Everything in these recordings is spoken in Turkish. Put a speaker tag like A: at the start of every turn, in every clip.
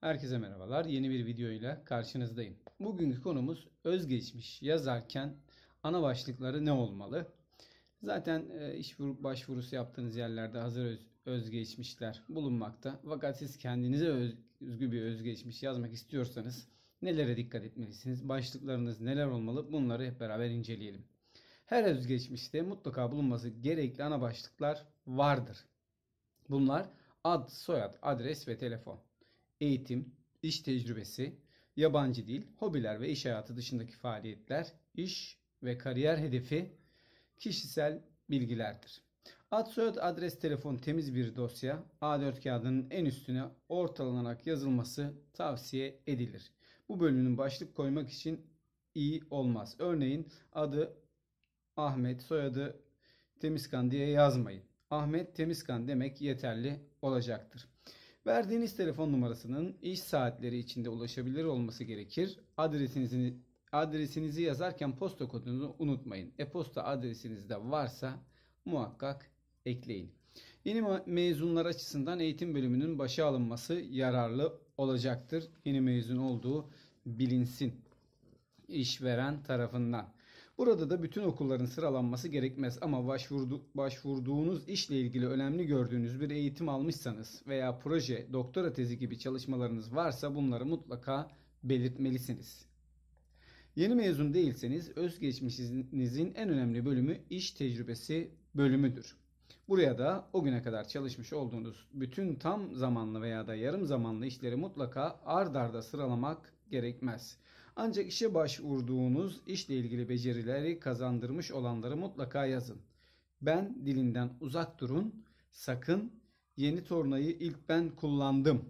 A: Herkese merhabalar. Yeni bir videoyla karşınızdayım. Bugünkü konumuz özgeçmiş yazarken ana başlıkları ne olmalı? Zaten e, iş başvurusu yaptığınız yerlerde hazır özgeçmişler bulunmakta. Fakat siz kendinize özgü bir özgeçmiş yazmak istiyorsanız nelere dikkat etmelisiniz? Başlıklarınız neler olmalı? Bunları hep beraber inceleyelim. Her özgeçmişte mutlaka bulunması gerekli ana başlıklar vardır. Bunlar ad, soyad, adres ve telefon eğitim, iş tecrübesi, yabancı dil, hobiler ve iş hayatı dışındaki faaliyetler, iş ve kariyer hedefi kişisel bilgilerdir. Ad, soyad, adres, telefon temiz bir dosya A4 kağıdının en üstüne ortalanarak yazılması tavsiye edilir. Bu bölümün başlık koymak için iyi olmaz. Örneğin adı Ahmet, soyadı Temizkan diye yazmayın. Ahmet Temizkan demek yeterli olacaktır. Verdiğiniz telefon numarasının iş saatleri içinde ulaşabilir olması gerekir. Adresinizi adresinizi yazarken posta kodunu unutmayın. E-posta adresiniz de varsa muhakkak ekleyin. Yeni mezunlar açısından eğitim bölümünün başa alınması yararlı olacaktır. Yeni mezun olduğu bilinsin işveren tarafından. Burada da bütün okulların sıralanması gerekmez ama başvurdu, başvurduğunuz işle ilgili önemli gördüğünüz bir eğitim almışsanız veya proje, doktora tezi gibi çalışmalarınız varsa bunları mutlaka belirtmelisiniz. Yeni mezun değilseniz özgeçmişinizin en önemli bölümü iş tecrübesi bölümüdür. Buraya da o güne kadar çalışmış olduğunuz bütün tam zamanlı veya da yarım zamanlı işleri mutlaka ard arda sıralamak gerekmez. Ancak işe başvurduğunuz işle ilgili becerileri kazandırmış olanları mutlaka yazın. Ben dilinden uzak durun. Sakın yeni tornayı ilk ben kullandım.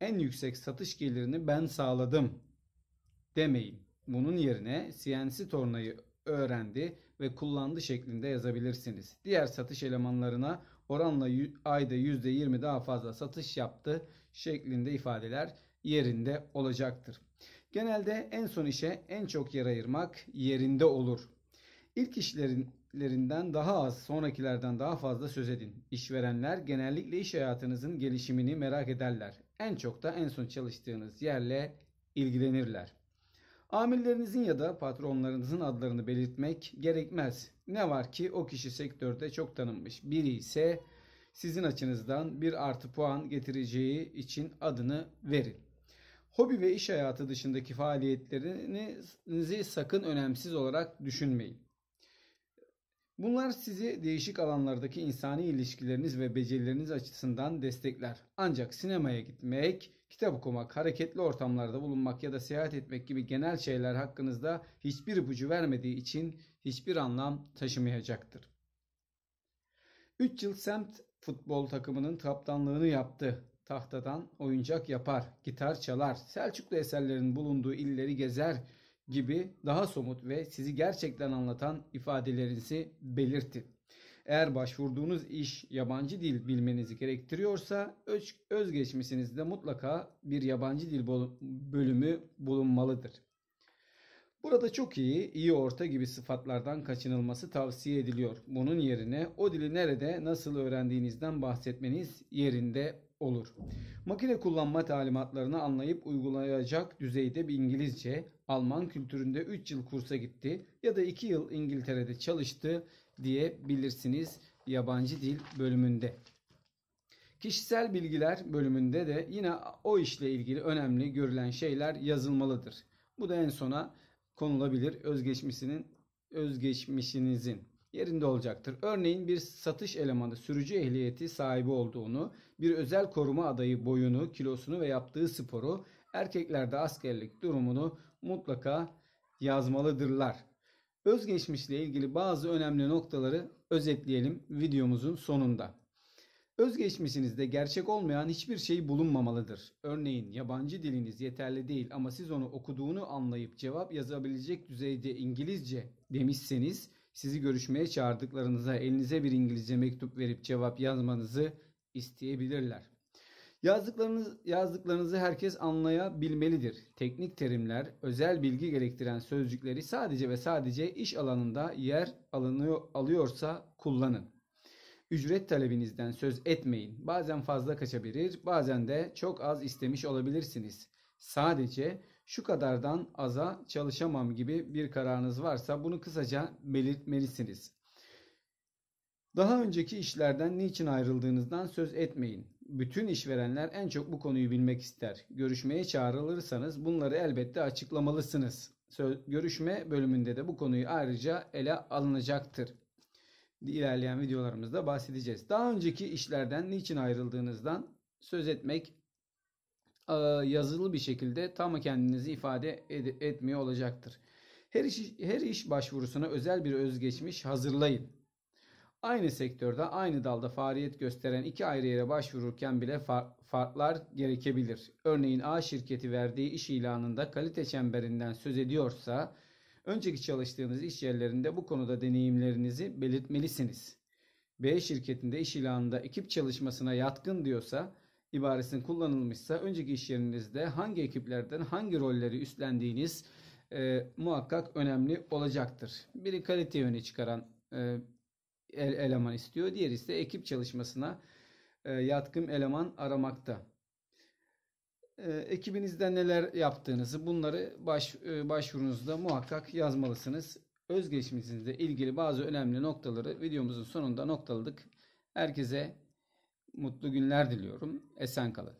A: En yüksek satış gelirini ben sağladım demeyin. Bunun yerine CNC tornayı öğrendi ve kullandı şeklinde yazabilirsiniz. Diğer satış elemanlarına oranla ayda %20 daha fazla satış yaptı şeklinde ifadeler yerinde olacaktır. Genelde en son işe en çok yer ayırmak yerinde olur. İlk işlerinden daha az, sonrakilerden daha fazla söz edin. İşverenler genellikle iş hayatınızın gelişimini merak ederler. En çok da en son çalıştığınız yerle ilgilenirler. Amirlerinizin ya da patronlarınızın adlarını belirtmek gerekmez. Ne var ki o kişi sektörde çok tanınmış biri ise sizin açınızdan bir artı puan getireceği için adını verin. Hobi ve iş hayatı dışındaki faaliyetlerinizi sakın önemsiz olarak düşünmeyin. Bunlar sizi değişik alanlardaki insani ilişkileriniz ve becerileriniz açısından destekler. Ancak sinemaya gitmek, kitap okumak, hareketli ortamlarda bulunmak ya da seyahat etmek gibi genel şeyler hakkınızda hiçbir ipucu vermediği için hiçbir anlam taşımayacaktır. 3 yıl semt futbol takımının kaptanlığını yaptı tahtadan oyuncak yapar, gitar çalar, Selçuklu eserlerin bulunduğu illeri gezer gibi daha somut ve sizi gerçekten anlatan ifadelerinizi belirtin. Eğer başvurduğunuz iş yabancı dil bilmenizi gerektiriyorsa özgeçmişinizde mutlaka bir yabancı dil bölümü bulunmalıdır. Burada çok iyi, iyi orta gibi sıfatlardan kaçınılması tavsiye ediliyor. Bunun yerine o dili nerede, nasıl öğrendiğinizden bahsetmeniz yerinde olur. Makine kullanma talimatlarını anlayıp uygulayacak düzeyde bir İngilizce, Alman kültüründe 3 yıl kursa gitti ya da 2 yıl İngiltere'de çalıştı diyebilirsiniz yabancı dil bölümünde. Kişisel bilgiler bölümünde de yine o işle ilgili önemli görülen şeyler yazılmalıdır. Bu da en sona konulabilir özgeçmişinin özgeçmişinizin yerinde olacaktır. Örneğin bir satış elemanı sürücü ehliyeti sahibi olduğunu, bir özel koruma adayı boyunu, kilosunu ve yaptığı sporu, erkeklerde askerlik durumunu mutlaka yazmalıdırlar. Özgeçmişle ilgili bazı önemli noktaları özetleyelim videomuzun sonunda. Özgeçmişinizde gerçek olmayan hiçbir şey bulunmamalıdır. Örneğin yabancı diliniz yeterli değil ama siz onu okuduğunu anlayıp cevap yazabilecek düzeyde İngilizce demişseniz sizi görüşmeye çağırdıklarınıza elinize bir İngilizce mektup verip cevap yazmanızı isteyebilirler. Yazdıklarınız, yazdıklarınızı herkes anlayabilmelidir. Teknik terimler, özel bilgi gerektiren sözcükleri sadece ve sadece iş alanında yer alınıyor, alıyorsa kullanın. Ücret talebinizden söz etmeyin. Bazen fazla kaçabilir, bazen de çok az istemiş olabilirsiniz. Sadece şu kadardan aza çalışamam gibi bir kararınız varsa bunu kısaca belirtmelisiniz. Daha önceki işlerden niçin ayrıldığınızdan söz etmeyin. Bütün işverenler en çok bu konuyu bilmek ister. Görüşmeye çağrılırsanız bunları elbette açıklamalısınız. Görüşme bölümünde de bu konuyu ayrıca ele alınacaktır. İlerleyen videolarımızda bahsedeceğiz. Daha önceki işlerden niçin ayrıldığınızdan söz etmek e, yazılı bir şekilde tam kendinizi ifade ed- etmiyor olacaktır. Her iş, her iş başvurusuna özel bir özgeçmiş hazırlayın. Aynı sektörde, aynı dalda faaliyet gösteren iki ayrı yere başvururken bile far, farklar gerekebilir. Örneğin A şirketi verdiği iş ilanında kalite çemberinden söz ediyorsa, önceki çalıştığınız iş yerlerinde bu konuda deneyimlerinizi belirtmelisiniz. B şirketinde iş ilanında ekip çalışmasına yatkın diyorsa, ibaresinin kullanılmışsa önceki iş yerinizde hangi ekiplerden hangi rolleri üstlendiğiniz e, muhakkak önemli olacaktır. Biri kalite yönü çıkaran e, el, eleman istiyor. Diğeri ise ekip çalışmasına e, yatkın eleman aramakta. E, ekibinizden neler yaptığınızı bunları baş, e, başvurunuzda muhakkak yazmalısınız. Özgeçmişinizle ilgili bazı önemli noktaları videomuzun sonunda noktaladık. Herkese mutlu günler diliyorum. Esen kalın.